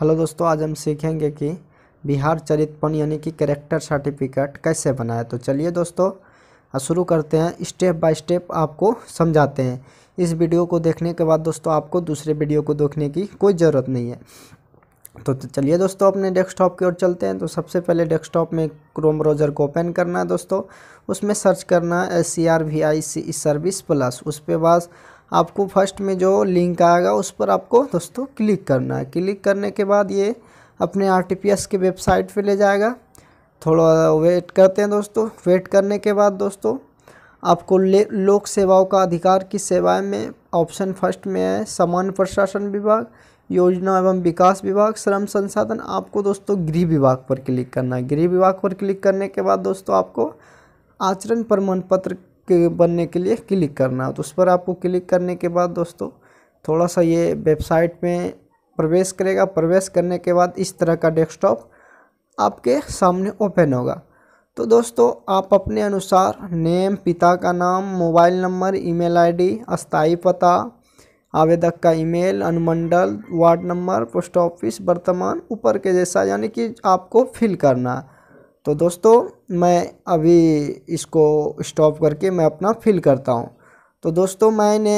hello दोस्तों आज हम सीखेंगे कि बिहार चरितपन यानी कि करेक्टर सर्टिफिकेट कैसे बनाए तो चलिए दोस्तों शुरू करते हैं स्टेप बाय स्टेप आपको समझाते हैं इस वीडियो को देखने के बाद दोस्तों आपको दूसरे वीडियो को देखने की कोई ज़रूरत नहीं है तो चलिए दोस्तों अपने डेस्कटॉप की ओर चलते हैं तो सबसे पहले डेस्कटॉप में क्रोम ब्राउज़र को ओपन करना है दोस्तों उसमें सर्च करना है S C R V I C service plus उसके बाद आपको फर्स्ट में जो लिंक आएगा उस पर आपको दोस्तों क्लिक करना है क्लिक करने के बाद ये अपने आर के वेबसाइट पर ले जाएगा थोड़ा वेट करते हैं दोस्तों वेट करने के बाद दोस्तों आपको लोक सेवाओं का अधिकार की सेवाएं में ऑप्शन फर्स्ट में है सामान्य प्रशासन विभाग योजना एवं विकास विभाग श्रम संसाधन आपको दोस्तों गृह विभाग पर क्लिक करना है गृह विभाग पर क्लिक करने के बाद दोस्तों आपको आचरण प्रमाण पत्र बनने के लिए क्लिक करना है तो उस पर आपको क्लिक करने के बाद दोस्तों थोड़ा सा ये वेबसाइट में प्रवेश करेगा प्रवेश करने के बाद इस तरह का डेस्कटॉप आपके सामने ओपन होगा तो दोस्तों आप अपने अनुसार नेम पिता का नाम मोबाइल नंबर ईमेल आईडी अस्थाई पता आवेदक का ईमेल अनुमंडल वार्ड नंबर पोस्ट ऑफिस वर्तमान ऊपर के जैसा यानी कि आपको फिल करना है तो दोस्तों मैं अभी इसको स्टॉप करके मैं अपना फिल करता हूँ तो दोस्तों मैंने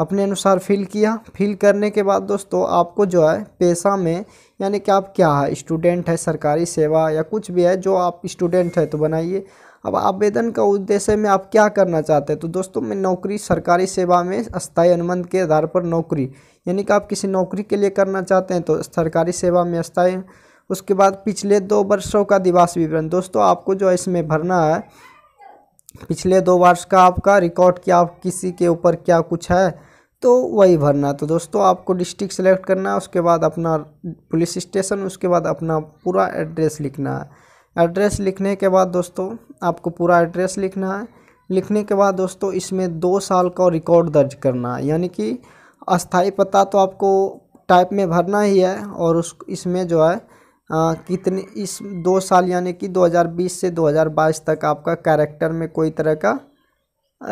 अपने अनुसार फिल किया फिल करने के बाद दोस्तों आपको जो है पैसा में यानी कि आप क्या है स्टूडेंट है सरकारी सेवा या कुछ भी है जो आप स्टूडेंट है तो बनाइए अब आवेदन का उद्देश्य में आप क्या करना चाहते हैं तो दोस्तों मैं नौकरी सरकारी सेवा में अस्थाई अनुबंध के आधार पर नौकरी यानी कि आप किसी नौकरी के लिए करना चाहते हैं तो सरकारी सेवा में अस्थाई उसके बाद पिछले दो वर्षों का दिवास विवरण दोस्तों आपको जो इसमें भरना है पिछले दो वर्ष का आपका रिकॉर्ड क्या आप किसी के ऊपर क्या कुछ है तो वही भरना है तो दोस्तों आपको डिस्ट्रिक्ट सेलेक्ट करना है उसके बाद अपना पुलिस स्टेशन उसके बाद अपना पूरा एड्रेस लिखना है एड्रेस लिखने के बाद दोस्तों आपको पूरा एड्रेस लिखना है लिखने के बाद दोस्तों इसमें दो साल का रिकॉर्ड दर्ज करना है यानी कि अस्थाई पता तो आपको टाइप में भरना ही है और उस इसमें जो है आ, कितने इस दो साल यानी कि 2020 से 2022 तक आपका कैरेक्टर में कोई तरह का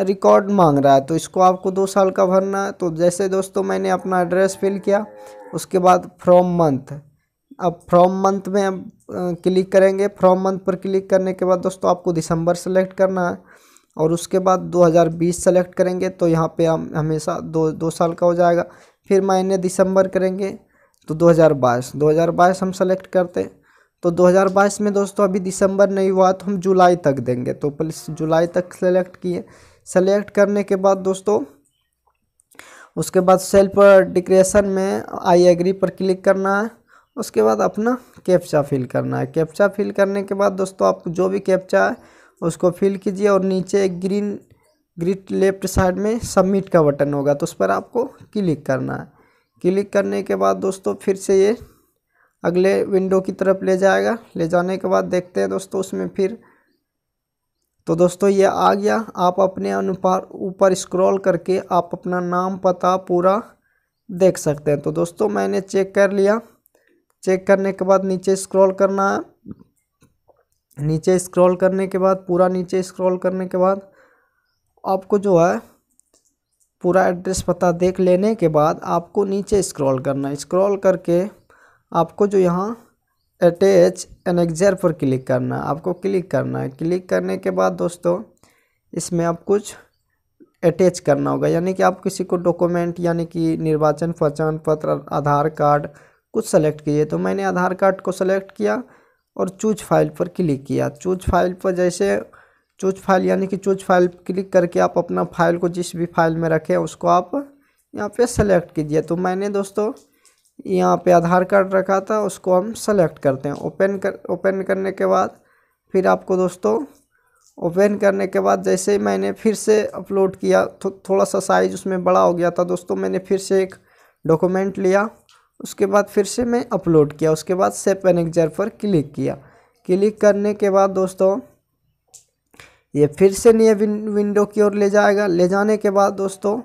रिकॉर्ड मांग रहा है तो इसको आपको दो साल का भरना है तो जैसे दोस्तों मैंने अपना एड्रेस फिल किया उसके बाद फ्रॉम मंथ अब फ्रॉम मंथ में अब क्लिक करेंगे फ्रॉम मंथ पर क्लिक करने के बाद दोस्तों आपको दिसंबर सेलेक्ट करना है और उसके बाद 2020 सेलेक्ट करेंगे तो यहाँ पे हम हमेशा दो दो साल का हो जाएगा फिर महीने दिसंबर करेंगे तो 2022 2022 हम सेलेक्ट करते तो 2022 में दोस्तों अभी दिसंबर नहीं हुआ तो हम जुलाई तक देंगे तो प्लस जुलाई तक सेलेक्ट किए सेलेक्ट करने के बाद दोस्तों उसके बाद सेल्फ डिक्रेशन में आई एग्री पर क्लिक करना है उसके बाद अपना कैप्चा फिल करना है कैप्चा फिल करने के बाद दोस्तों आप जो भी कैप्चा है उसको फिल कीजिए और नीचे एक ग्रीन ग्रिट लेफ्ट साइड में सबमिट का बटन होगा तो उस पर आपको क्लिक करना है क्लिक करने के बाद दोस्तों फिर से ये अगले विंडो की तरफ ले जाएगा ले जाने के बाद देखते हैं दोस्तों उसमें फिर तो दोस्तों ये आ गया आप अपने अनुपार ऊपर स्क्रॉल करके आप अपना नाम पता पूरा देख सकते हैं तो दोस्तों मैंने चेक कर लिया चेक करने के बाद नीचे स्क्रॉल करना है नीचे स्क्रॉल करने के बाद पूरा नीचे स्क्रॉल करने के बाद आपको जो है पूरा एड्रेस पता देख लेने के बाद आपको नीचे स्क्रॉल करना है स्क्रॉल करके आपको जो यहाँ अटैच एनेक्जर पर क्लिक करना है आपको क्लिक करना है क्लिक करने के बाद दोस्तों इसमें आप कुछ अटैच करना होगा यानी कि आप किसी को डॉक्यूमेंट यानी कि निर्वाचन पहचान पत्र आधार कार्ड कुछ सेलेक्ट किए तो मैंने आधार कार्ड को सेलेक्ट किया और चूज फाइल पर क्लिक किया चूज फाइल पर जैसे चूज फाइल यानी कि चूज फाइल क्लिक करके आप अपना फाइल को जिस भी फाइल में रखें उसको आप यहाँ पे सेलेक्ट कीजिए तो मैंने दोस्तों यहाँ पे आधार कार्ड रखा था उसको हम सेलेक्ट करते हैं ओपन कर ओपन करने के बाद फिर आपको दोस्तों ओपन करने के बाद जैसे ही मैंने फिर से अपलोड किया तो थो, थोड़ा सा साइज़ उसमें बड़ा हो गया था दोस्तों मैंने फिर से एक डॉक्यूमेंट लिया उसके बाद फिर से मैं अपलोड किया उसके बाद सेव एनेक्जर पर क्लिक किया क्लिक करने के बाद दोस्तों ये फिर से ये विंडो की ओर ले जाएगा ले जाने के बाद दोस्तों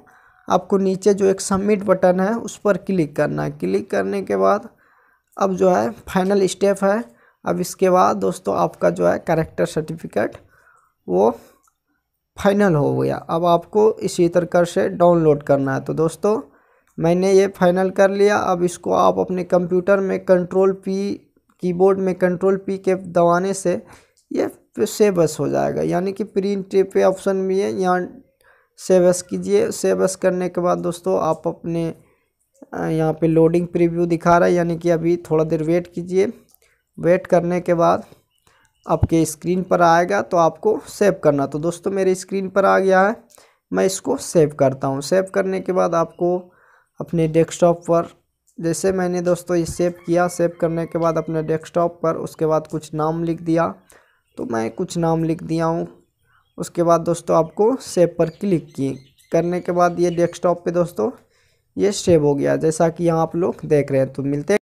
आपको नीचे जो एक सबमिट बटन है उस पर क्लिक करना है क्लिक करने के बाद अब जो है फाइनल स्टेप है अब इसके बाद दोस्तों आपका जो है करेक्टर सर्टिफिकेट वो फाइनल हो गया अब आपको इसी तरह से डाउनलोड करना है तो दोस्तों मैंने ये फाइनल कर लिया अब इसको आप अपने कंप्यूटर में कंट्रोल पी कीबोर्ड में कंट्रोल पी के दबाने से ये सेव एस हो जाएगा यानी कि प्रिंट पे ऑप्शन भी है यहाँ सेव एस कीजिए सेव एस करने के बाद दोस्तों आप अपने यहाँ पे लोडिंग प्रीव्यू दिखा रहा है यानी कि अभी थोड़ा देर वेट कीजिए वेट करने के बाद आपके स्क्रीन पर आएगा तो आपको सेव करना तो दोस्तों मेरे स्क्रीन पर आ गया है मैं इसको सेव करता हूँ सेव करने के बाद आपको अपने डेस्कटॉप पर जैसे मैंने दोस्तों ये सेव किया सेव करने के बाद अपने डेस्कटॉप पर उसके बाद कुछ नाम लिख दिया तो मैं कुछ नाम लिख दिया हूँ उसके बाद दोस्तों आपको सेव पर क्लिक किए करने के बाद ये डेस्कटॉप पे दोस्तों ये सेव हो गया जैसा कि यहाँ आप लोग देख रहे हैं तो मिलते